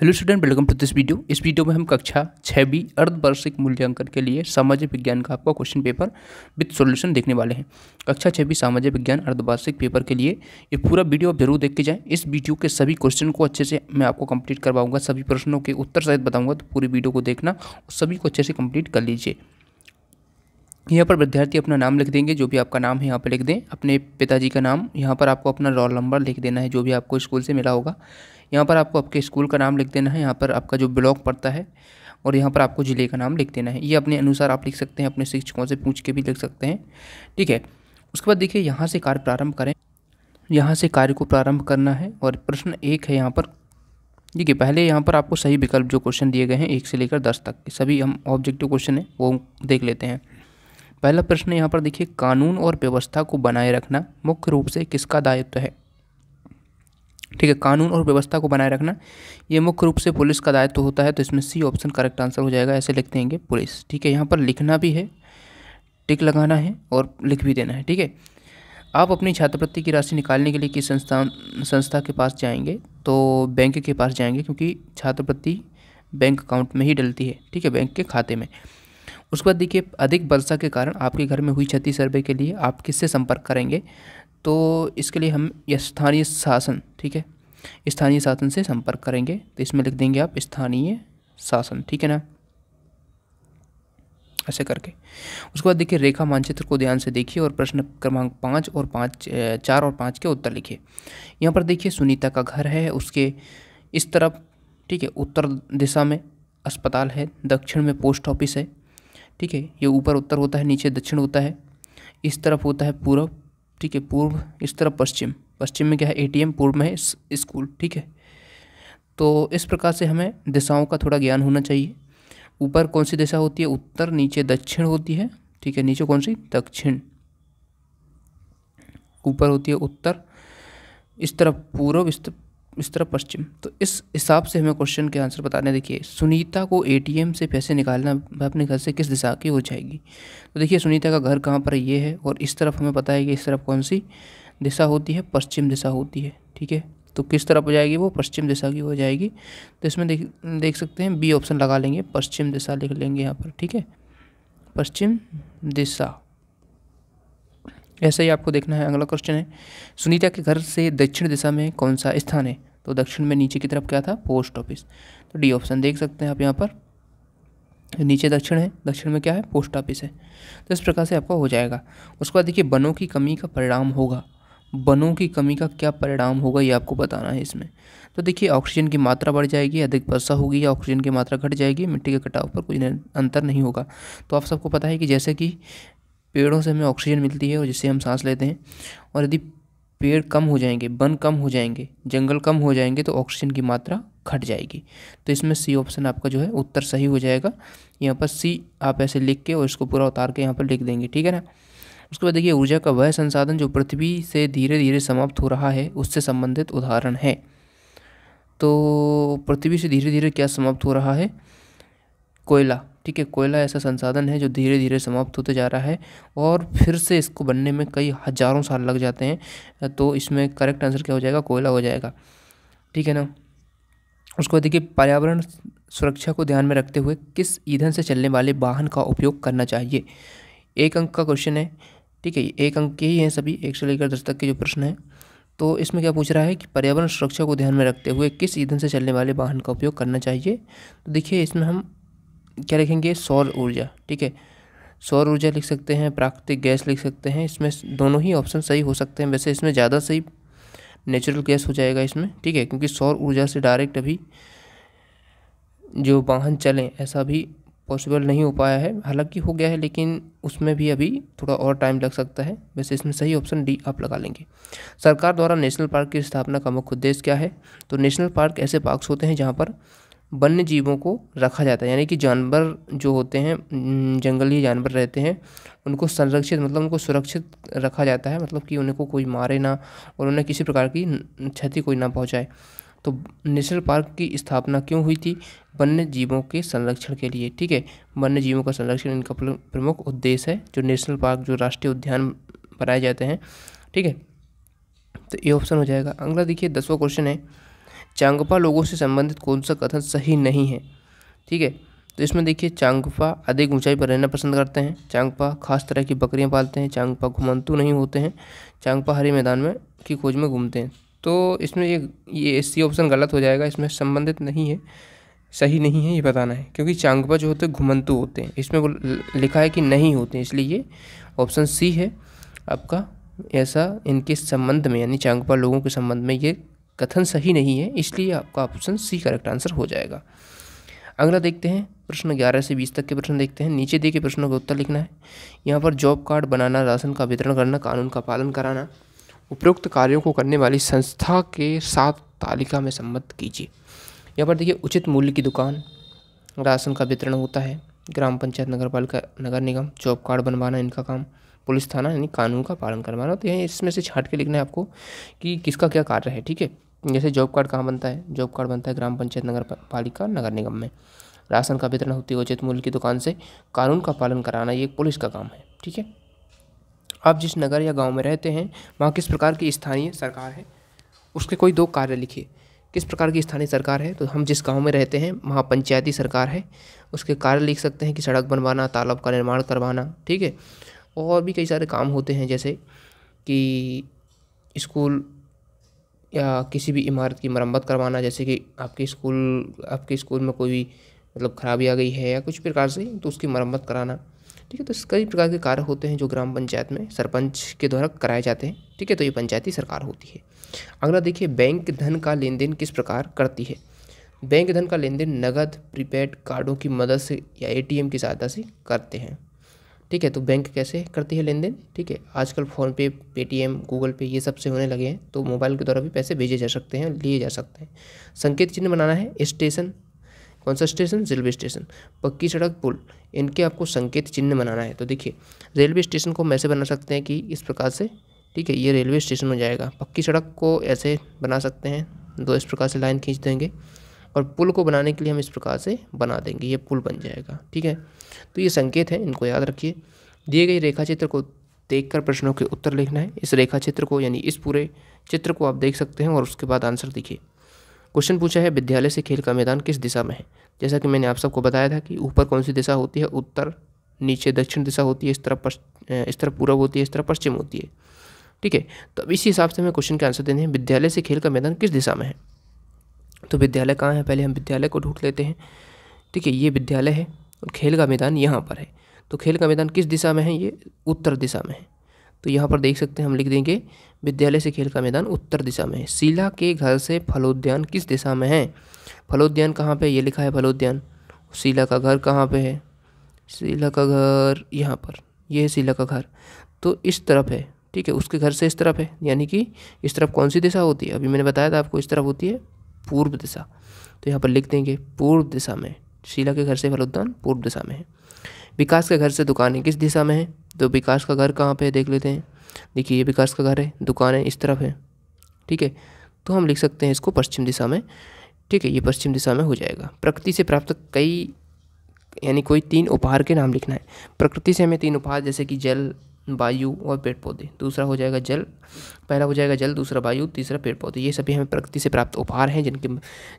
hello student welcome to this video इस वीडियो में हम कक्षा छः बी अर्धवार्षिक मूल्यांकन के लिए सामाजिक विज्ञान का आपका क्वेश्चन पेपर विद सॉल्यूशन देखने वाले हैं कक्षा छः बी सामाजिक विज्ञान अर्धवार्षिक पेपर के लिए ये पूरा वीडियो आप जरूर देख के जाएं इस वीडियो के सभी क्वेश्चन को अच्छे से मैं आपको कंप्लीट करवाऊंगा सभी प्रश्नों के उत्तर सहित बताऊँगा तो पूरी वीडियो को देखना और सभी को अच्छे से कंप्लीट कर लीजिए यहाँ पर विद्यार्थी अपना नाम लिख देंगे जो भी आपका नाम है यहाँ पर लिख दें अपने पिताजी का नाम यहाँ पर आपको अपना रोल नंबर लिख देना है जो भी आपको स्कूल से मिला होगा यहाँ पर आपको आपके स्कूल का नाम लिख देना है यहाँ पर आपका जो ब्लॉक पड़ता है और यहाँ पर आपको ज़िले का नाम लिख देना है ये अपने अनुसार आप लिख सकते हैं अपने शिक्षकों से पूछ के भी लिख सकते हैं ठीक है उसके बाद देखिए यहाँ से कार्य प्रारंभ करें यहाँ से कार्य को प्रारंभ करना है और प्रश्न एक है यहाँ पर देखिए पहले यहाँ पर आपको सही विकल्प जो क्वेश्चन दिए गए हैं एक से लेकर दस तक सभी हम ऑब्जेक्टिव क्वेश्चन हैं वो देख लेते हैं पहला प्रश्न यहाँ पर देखिए कानून और व्यवस्था को बनाए रखना मुख्य रूप से किसका दायित्व है ठीक है कानून और व्यवस्था को बनाए रखना ये मुख्य रूप से पुलिस का दायित्व होता है तो इसमें सी ऑप्शन करेक्ट आंसर हो जाएगा ऐसे लिख देंगे पुलिस ठीक है यहाँ पर लिखना भी है टिक लगाना है और लिख भी देना है ठीक है आप अपनी छात्रवृत्ति की राशि निकालने के लिए किस संस्थान संस्था के पास जाएंगे तो बैंक के पास जाएंगे क्योंकि छात्रवृत्ति बैंक अकाउंट में ही डलती है ठीक है बैंक के खाते में उसके बाद देखिए अधिक वर्षा के कारण आपके घर में हुई क्षति सर्वे के लिए आप किससे संपर्क करेंगे तो इसके लिए हम स्थानीय शासन ठीक है स्थानीय शासन से संपर्क करेंगे तो इसमें लिख देंगे आप स्थानीय शासन ठीक है ना ऐसे करके उसके बाद देखिए रेखा मानचित्र को ध्यान से देखिए और प्रश्न क्रमांक पाँच और पाँच चार और पाँच के उत्तर लिखिए यहाँ पर देखिए सुनीता का घर है उसके इस तरफ ठीक है उत्तर दिशा में अस्पताल है दक्षिण में पोस्ट ऑफिस है ठीक है ये ऊपर उत्तर होता है नीचे दक्षिण होता है इस तरफ होता है पूर्व ठीक है पूर्व इस तरफ पश्चिम पश्चिम में क्या है एटीएम पूर्व में है स्कूल ठीक है तो इस प्रकार से हमें दिशाओं का थोड़ा ज्ञान होना चाहिए ऊपर कौन सी दिशा होती है उत्तर नीचे दक्षिण होती है ठीक है नीचे कौन सी दक्षिण ऊपर होती है उत्तर इस तरफ पूर्व इस तरफ इस तरफ पश्चिम तो इस हिसाब से हमें क्वेश्चन के आंसर बताने देखिए सुनीता को एटीएम से पैसे निकालना अपने घर से किस दिशा की हो जाएगी तो देखिए सुनीता का घर कहाँ पर ये है और इस तरफ हमें पता है कि इस तरफ कौन सी दिशा होती है पश्चिम दिशा होती है ठीक है तो किस तरफ हो जाएगी वो पश्चिम दिशा की हो जाएगी तो इसमें देख देख सकते हैं बी ऑप्शन लगा लेंगे पश्चिम दिशा लिख लेंगे यहाँ पर ठीक है पश्चिम दिशा ऐसे ही आपको देखना है अगला क्वेश्चन है सुनीता के घर से दक्षिण दिशा में कौन सा स्थान है तो दक्षिण में नीचे की तरफ क्या था पोस्ट ऑफिस तो डी ऑप्शन देख सकते हैं आप यहाँ पर नीचे दक्षिण है दक्षिण में क्या है पोस्ट ऑफिस है तो इस प्रकार से आपका हो जाएगा उसके बाद देखिए बनों की कमी का परिणाम होगा बनों की कमी का क्या परिणाम होगा ये आपको बताना है इसमें तो देखिए ऑक्सीजन की मात्रा बढ़ जाएगी अधिक वर्षा होगी या ऑक्सीजन की मात्रा घट जाएगी मिट्टी के कटाव पर कोई अंतर नहीं होगा तो आप सबको पता है कि जैसे कि पेड़ों से हमें ऑक्सीजन मिलती है और जिससे हम सांस लेते हैं और यदि पेड़ कम हो जाएंगे वन कम हो जाएंगे जंगल कम हो जाएंगे तो ऑक्सीजन की मात्रा घट जाएगी तो इसमें सी ऑप्शन आपका जो है उत्तर सही हो जाएगा यहाँ पर सी आप ऐसे लिख के और इसको पूरा उतार के यहाँ पर लिख देंगे ठीक है ना उसके बाद देखिए ऊर्जा का वह संसाधन जो पृथ्वी से धीरे धीरे समाप्त हो रहा है उससे संबंधित उदाहरण है तो पृथ्वी से धीरे धीरे क्या समाप्त हो रहा है कोयला ठीक है कोयला ऐसा संसाधन है जो धीरे धीरे समाप्त होते जा रहा है और फिर से इसको बनने में कई हज़ारों साल लग जाते हैं तो इसमें करेक्ट आंसर क्या हो जाएगा कोयला हो जाएगा ठीक है ना उसको देखिए पर्यावरण सुरक्षा को ध्यान में रखते हुए किस ईंधन से चलने वाले वाहन का उपयोग करना चाहिए एक अंक का क्वेश्चन है ठीक है एक अंक के ही हैं सभी एक से लेकर दस तक के जो प्रश्न हैं तो इसमें क्या पूछ रहा है कि पर्यावरण सुरक्षा को ध्यान में रखते हुए किस ईंधन से चलने वाले वाहन का उपयोग करना चाहिए तो देखिए इसमें हम क्या लिखेंगे सौर ऊर्जा ठीक है सौर ऊर्जा लिख सकते हैं प्राकृतिक गैस लिख सकते हैं इसमें दोनों ही ऑप्शन सही हो सकते हैं वैसे इसमें ज़्यादा सही नेचुरल गैस हो जाएगा इसमें ठीक है क्योंकि सौर ऊर्जा से डायरेक्ट अभी जो वाहन चलें ऐसा भी पॉसिबल नहीं हो पाया है हालांकि हो गया है लेकिन उसमें भी अभी थोड़ा और टाइम लग सकता है वैसे इसमें सही ऑप्शन डी आप लगा लेंगे सरकार द्वारा नेशनल पार्क की स्थापना का मुख्य उद्देश्य क्या है तो नेशनल पार्क ऐसे पार्क्स होते हैं जहाँ पर वन्य जीवों को रखा जाता है यानी कि जानवर जो होते हैं जंगली जानवर रहते हैं उनको संरक्षित मतलब उनको सुरक्षित रखा जाता है मतलब कि उनको कोई मारे ना और उन्हें किसी प्रकार की क्षति कोई ना पहुंचाए तो नेशनल पार्क की स्थापना क्यों हुई थी वन्य जीवों के संरक्षण के लिए ठीक है वन्य जीवों का संरक्षण इनका प्रमुख उद्देश्य है जो नेशनल पार्क जो राष्ट्रीय उद्यान बनाए जाते हैं ठीक है तो ये ऑप्शन हो जाएगा अगला देखिए दसवा क्वेश्चन है चांगपा लोगों से संबंधित कौन सा कथन सही नहीं है ठीक है तो इसमें देखिए चांगपा अधिक ऊंचाई पर रहना पसंद करते हैं चांगपा खास तरह की बकरियां पालते हैं चांगपा घुमंतु नहीं होते हैं चांगपा हरे मैदान में की खोज में घूमते हैं तो इसमें ये ये सी ऑप्शन गलत हो जाएगा इसमें संबंधित नहीं है सही नहीं है ये बताना है क्योंकि चांगपा जो होते हैं घुमंतु होते हैं इसमें वो लिखा है कि नहीं होते इसलिए ये ऑप्शन सी है आपका ऐसा इनके संबंध में यानी चांगपा लोगों के संबंध में ये कथन सही नहीं है इसलिए आपका ऑप्शन सी करेक्ट आंसर हो जाएगा अगला देखते हैं प्रश्न 11 से 20 तक के प्रश्न देखते हैं नीचे दिए गए प्रश्नों का उत्तर लिखना है यहाँ पर जॉब कार्ड बनाना राशन का वितरण करना कानून का पालन कराना उपयुक्त कार्यों को करने वाली संस्था के साथ तालिका में सम्मत कीजिए यहाँ पर देखिए उचित मूल्य की दुकान राशन का वितरण होता है ग्राम पंचायत नगर पालिका नगर निगम जॉब कार्ड बनवाना इनका काम पुलिस थाना यानी कानून का पालन करवाना तो यहाँ इसमें से छाट के लिखना है आपको कि किसका क्या कार्य है ठीक है जैसे जॉब कार्ड कहाँ बनता है जॉब कार्ड बनता है ग्राम पंचायत नगर पालिका नगर निगम में राशन का वितरण होती है उचित मूल्य की दुकान से कानून का पालन कराना ये पुलिस का काम है ठीक है आप जिस नगर या गांव में रहते हैं वहाँ किस प्रकार की स्थानीय सरकार है उसके कोई दो कार्य लिखिए किस प्रकार की स्थानीय सरकार है तो हम जिस गांव में रहते हैं वहाँ पंचायती सरकार है उसके कार्य लिख सकते हैं कि सड़क बनवाना तालाब का निर्माण करवाना ठीक है और भी कई सारे काम होते हैं जैसे कि स्कूल या किसी भी इमारत की मरम्मत करवाना जैसे कि आपके स्कूल आपके स्कूल में कोई भी मतलब खराबी आ गई है या कुछ प्रकार से तो उसकी मरम्मत कराना ठीक है तो कई प्रकार के कार्य होते हैं जो ग्राम पंचायत में सरपंच के द्वारा कराए जाते हैं ठीक है तो ये पंचायती सरकार होती है अगला देखिए बैंक धन का लेन देन किस प्रकार करती है बैंक धन का लेन देन नगद प्रीपेड कार्डों की मदद से या एटीएम की सहायता से करते हैं ठीक है तो बैंक कैसे करती है लेन देन ठीक है आजकल फ़ोनपे पेटीएम गूगल पे ये सब से होने लगे हैं तो मोबाइल के द्वारा भी पैसे भेजे जा सकते हैं लिए जा सकते हैं संकेत चिन्ह बनाना है स्टेशन कौन सा स्टेशन रेलवे स्टेशन पक्की सड़क पुल इनके आपको संकेत चिन्ह बनाना है तो देखिए रेलवे स्टेशन को हम ऐसे बना सकते हैं कि इस प्रकार से ठीक है ये रेलवे स्टेशन हो जाएगा पक्की सड़क को ऐसे बना सकते हैं दो तो इस प्रकार से लाइन खींच देंगे और पुल को बनाने के लिए हम इस प्रकार से बना देंगे ये पुल बन जाएगा ठीक है तो ये संकेत है इनको याद रखिए दिए गए रेखा चित्र को देखकर प्रश्नों के उत्तर लिखना है इस रेखा चित्र को यानी इस पूरे चित्र को आप देख सकते हैं और उसके बाद आंसर दिखिए क्वेश्चन पूछा है विद्यालय से खेल का मैदान किस दिशा में है जैसा कि मैंने आप सबको बताया था कि ऊपर कौन सी दिशा होती है उत्तर नीचे दक्षिण दिशा होती है इस तरफ इस तरफ पूर्व होती है इस तरफ पश्चिम होती है ठीक है तो अब इसी हिसाब से हमें क्वेश्चन के आंसर देने हैं विद्यालय से खेल का मैदान किस दिशा में है तो विद्यालय कहाँ है पहले हम विद्यालय को ढूंढ लेते हैं ठीक है ये विद्यालय है और खेल का मैदान यहाँ पर है तो खेल का मैदान किस दिशा में है ये उत्तर दिशा में है तो यहाँ पर देख सकते हैं हम लिख देंगे विद्यालय से खेल का मैदान उत्तर दिशा में है शिला के घर से फलोद्यान किस दिशा में है फलोद्यान कहाँ पे ये लिखा है फलोद्यान शिला का घर कहाँ पे है शिला का घर यहाँ पर ये है शिला का घर तो इस तरफ है ठीक है उसके घर से इस तरफ है यानी कि इस तरफ कौन सी दिशा होती है अभी मैंने बताया था आपको इस तरफ होती है पूर्व दिशा तो यहाँ पर लिख देंगे पूर्व दिशा में शीला के घर से फल उद्यान पूर्व दिशा में है विकास के घर से दुकानें किस दिशा में है तो विकास का घर कहाँ पे है देख लेते हैं देखिए ये विकास का घर है दुकानें इस तरफ है ठीक है तो हम लिख सकते हैं इसको पश्चिम दिशा में ठीक है ये पश्चिम दिशा में हो जाएगा प्रकृति से प्राप्त कई यानी कोई तीन उपहार के नाम लिखना है प्रकृति से हमें तीन उपहार जैसे कि जल वायु और पेड़ पौधे दूसरा हो जाएगा जल पहला हो जाएगा जल दूसरा वायु तीसरा पेड़ पौधे ये सभी हमें प्रकृति से प्राप्त उपहार हैं जिनके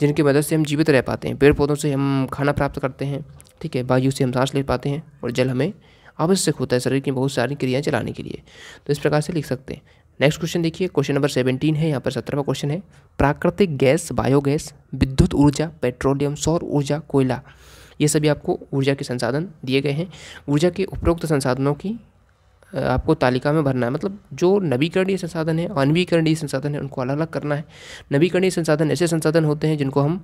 जिनकी मदद से हम जीवित रह पाते हैं पेड़ पौधों से हम खाना प्राप्त करते हैं ठीक है वायु से हम सांस ले पाते हैं और जल हमें आवश्यक होता है शरीर की बहुत सारी क्रियाएँ चलाने के लिए तो इस प्रकार से लिख सकते हैं नेक्स्ट क्वेश्चन देखिए क्वेश्चन नंबर सेवेंटीन है यहाँ पर सत्रहवा क्वेश्चन है प्राकृतिक गैस बायोगैस विद्युत ऊर्जा पेट्रोलियम सौर ऊर्जा कोयला ये सभी आपको ऊर्जा के संसाधन दिए गए हैं ऊर्जा के उपरोक्त संसाधनों की आपको तालिका में भरना है मतलब जो नवीकरणीय संसाधन है अनवीकरणीय संसाधन है उनको अलग अलग करना है नवीकरणीय संसाधन ऐसे संसाधन होते हैं जिनको हम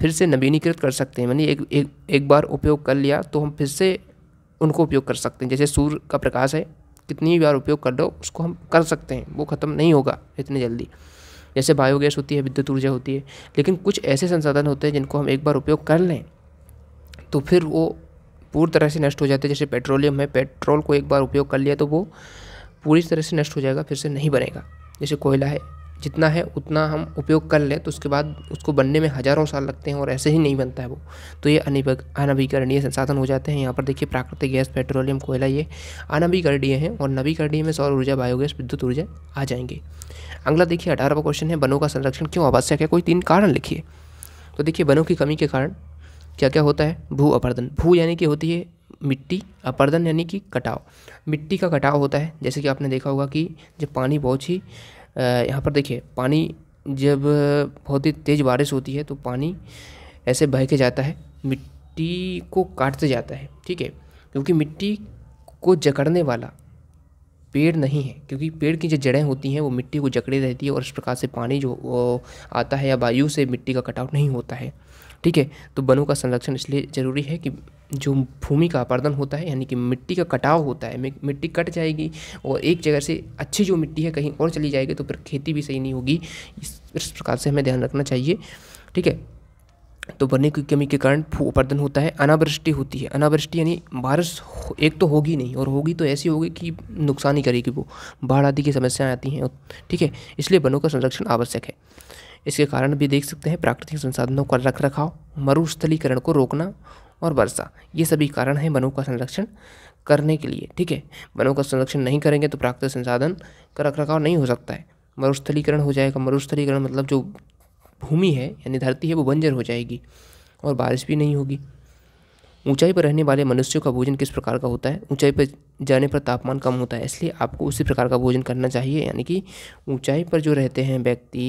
फिर से नवीनीकृत कर सकते हैं यानी एक एक एक बार उपयोग कर लिया तो हम फिर से उनको उपयोग कर सकते हैं जैसे सूर्य का प्रकाश है कितनी बार उपयोग कर लो उसको हम कर सकते हैं वो ख़त्म नहीं होगा इतनी जल्दी जैसे बायोगैस होती है विद्युत ऊर्जा होती है लेकिन कुछ ऐसे संसाधन होते हैं जिनको हम एक बार उपयोग कर लें तो फिर वो पूरी तरह से नष्ट हो जाते हैं जैसे पेट्रोलियम है पेट्रोल को एक बार उपयोग कर लिया तो वो पूरी तरह से नष्ट हो जाएगा फिर से नहीं बनेगा जैसे कोयला है जितना है उतना हम उपयोग कर लें तो उसके बाद उसको बनने में हज़ारों साल लगते हैं और ऐसे ही नहीं बनता है वो तो ये अनवीकरणीय संसाधन हो जाते हैं यहाँ पर देखिए प्राकृतिक गैस पेट्रोलियम कोयला ये अनवीकरणीय हैं और नवीकरणीय में सौर ऊर्जा बायोगैस विद्युत ऊर्जा आ जाएंगे अगला देखिए अठारहवा क्वेश्चन है वनों का संरक्षण क्यों आवश्यक है कोई तीन कारण लिखिए तो देखिए वनों की कमी के कारण क्या क्या होता है भू अपर्दन भू यानी कि होती है मिट्टी अपर्दन यानी कि कटाव मिट्टी का कटाव होता है जैसे कि आपने देखा होगा कि जब पानी बहुत ही यहाँ पर देखिए पानी जब बहुत ही तेज़ बारिश होती है तो पानी ऐसे बह के जाता है मिट्टी को काटते जाता है ठीक है क्योंकि मिट्टी को जकड़ने वाला पेड़ नहीं है क्योंकि पेड़ की जो जड़ें होती हैं वो मिट्टी को जकड़े रहती है और इस प्रकार से पानी जो आता है या वायु से मिट्टी का कटाव नहीं होता है ठीक है तो वनों का संरक्षण इसलिए ज़रूरी है कि जो भूमि का अपर्दन होता है यानी कि मिट्टी का कटाव होता है मिट्टी कट जाएगी और एक जगह से अच्छी जो मिट्टी है कहीं और चली जाएगी तो फिर खेती भी सही नहीं होगी इस, इस प्रकार से हमें ध्यान रखना चाहिए ठीक है तो बनने की कमी के कारण भू अपर्दन होता है अनावृष्टि होती है अनावृष्टि यानी बारिश एक तो होगी नहीं और होगी तो ऐसी होगी कि नुकसान ही करेगी वो बाढ़ आदि की समस्याएं आती हैं ठीक है इसलिए वनों का संरक्षण आवश्यक है इसके कारण भी देख सकते हैं प्राकृतिक संसाधनों का रख रखाव मरुस्थलीकरण को रोकना और वर्षा ये सभी कारण हैं वनों का संरक्षण करने के लिए ठीक है वनों का संरक्षण नहीं करेंगे तो प्राकृतिक संसाधन का रख रखाव नहीं हो सकता है मरुस्थलीकरण हो जाएगा मरुस्थलीकरण मतलब जो भूमि है यानी धरती है वो बंजर हो जाएगी और बारिश भी नहीं होगी ऊंचाई पर रहने वाले मनुष्यों का भोजन किस प्रकार का होता है ऊंचाई पर जाने पर तापमान कम होता है इसलिए आपको उसी प्रकार का भोजन करना चाहिए यानी कि ऊंचाई पर जो रहते हैं व्यक्ति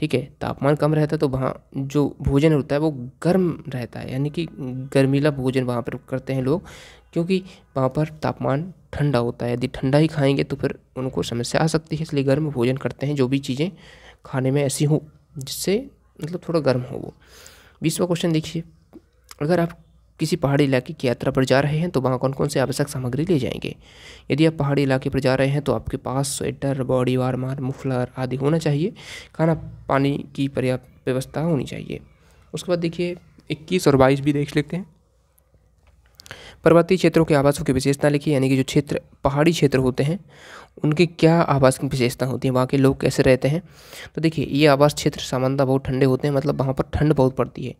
ठीक है तापमान कम रहता है तो वहाँ जो भोजन होता है वो गर्म रहता है यानी कि गर्मीला भोजन वहाँ पर करते हैं लोग क्योंकि वहाँ पर तापमान ठंडा होता है यदि ठंडा ही खाएंगे तो फिर उनको समस्या आ सकती है इसलिए गर्म भोजन करते हैं जो भी चीज़ें खाने में ऐसी हों जिससे मतलब थोड़ा गर्म हो वो बीसवा क्वेश्चन देखिए अगर आप किसी पहाड़ी इलाके की यात्रा पर जा रहे हैं तो वहाँ कौन कौन से आवश्यक सामग्री ले जाएंगे यदि आप पहाड़ी इलाके पर जा रहे हैं तो आपके पास स्वेटर बॉडी वार्मर मुफलर आदि होना चाहिए खाना पानी की पर्याप्त व्यवस्था होनी चाहिए उसके बाद देखिए इक्कीस और बाईस भी देख लेते हैं पर्वतीय क्षेत्रों के आवासों की विशेषता लिखी यानी कि जो क्षेत्र पहाड़ी क्षेत्र होते हैं उनके क्या आवास की विशेषता होती है वहाँ के लोग कैसे रहते हैं तो देखिए ये आवास क्षेत्र सामान्यतः बहुत ठंडे होते हैं मतलब वहाँ पर ठंड बहुत पड़ती है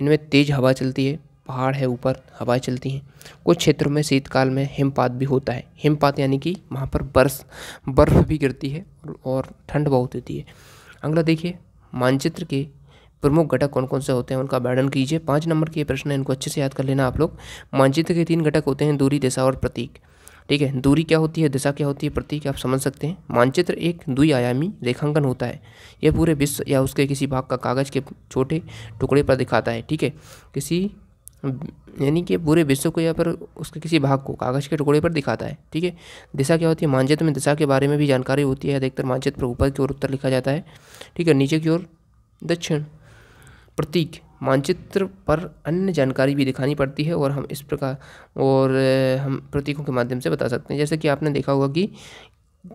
इनमें तेज़ हवा चलती है पहाड़ है ऊपर हवाएं चलती हैं कुछ क्षेत्रों में शीतकाल में हिमपात भी होता है हिमपात यानी कि वहाँ पर बर्फ बर्फ़ भी गिरती है और ठंड बहुत होती है अगला देखिए मानचित्र के प्रमुख घटक कौन कौन से होते हैं उनका वर्णन कीजिए पाँच नंबर के प्रश्न है इनको अच्छे से याद कर लेना आप लोग मानचित्र के तीन घटक होते हैं दूरी दिशा और प्रतीक ठीक है दूरी क्या होती है दिशा क्या होती है प्रतीक आप समझ सकते हैं मानचित्र एक द्वि आयामी रेखांकन होता है यह पूरे विश्व या उसके किसी भाग का कागज़ के छोटे टुकड़े पर दिखाता है ठीक है किसी यानी कि पूरे विश्व को या पर उसके किसी भाग को कागज़ के टुकड़े पर दिखाता है ठीक है दिशा क्या होती है मानचित्र में दिशा के बारे में भी जानकारी होती है अधिकतर मानचित्र पर ऊपर की ओर उत्तर लिखा जाता है ठीक है नीचे की ओर दक्षिण प्रतीक मानचित्र पर अन्य जानकारी भी दिखानी पड़ती है और हम इस प्रकार और हम प्रतीकों के माध्यम से बता सकते हैं जैसे कि आपने देखा होगा कि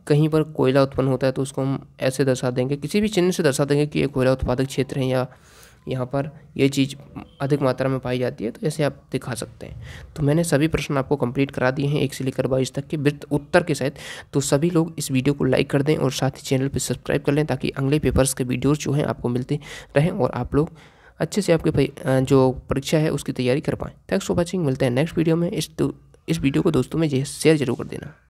कहीं पर कोयला उत्पन्न होता है तो उसको हम ऐसे दर्शा देंगे किसी भी चिन्ह से दर्शा देंगे कि ये कोयला उत्पादक क्षेत्र है या यहाँ पर ये चीज़ अधिक मात्रा में पाई जाती है तो ऐसे आप दिखा सकते हैं तो मैंने सभी प्रश्न आपको कंप्लीट करा दिए हैं एक से लेकर बाईस तक के वृत्त उत्तर के साथ तो सभी लोग इस वीडियो को लाइक कर दें और साथ ही चैनल पर सब्सक्राइब कर लें ताकि अगले पेपर्स के वीडियोज़ जो हैं आपको मिलते रहें और आप लोग अच्छे से आपके जो परीक्षा है उसकी तैयारी कर पाएँ थैंक्स फॉर वॉचिंग मिलते हैं नेक्स्ट वीडियो में इस तो इस वीडियो को दोस्तों में शेयर जरूर कर देना